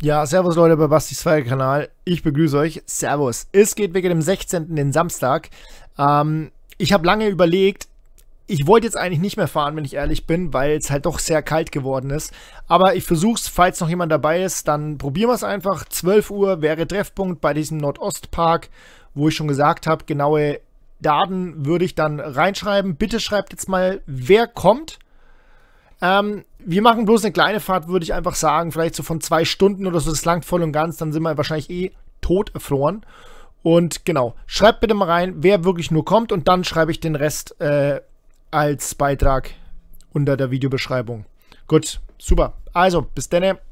Ja, servus Leute bei Bastis Feierkanal. Ich begrüße euch. Servus. Es geht wegen dem 16. den Samstag. Ähm, ich habe lange überlegt, ich wollte jetzt eigentlich nicht mehr fahren, wenn ich ehrlich bin, weil es halt doch sehr kalt geworden ist. Aber ich versuch's, falls noch jemand dabei ist, dann probieren wir es einfach. 12 Uhr wäre Treffpunkt bei diesem Nordostpark, wo ich schon gesagt habe, genaue Daten würde ich dann reinschreiben. Bitte schreibt jetzt mal, wer kommt ähm, wir machen bloß eine kleine Fahrt, würde ich einfach sagen. Vielleicht so von zwei Stunden oder so. Das langt voll und ganz. Dann sind wir wahrscheinlich eh tot erfroren. Und genau, schreibt bitte mal rein, wer wirklich nur kommt. Und dann schreibe ich den Rest äh, als Beitrag unter der Videobeschreibung. Gut, super. Also, bis denne.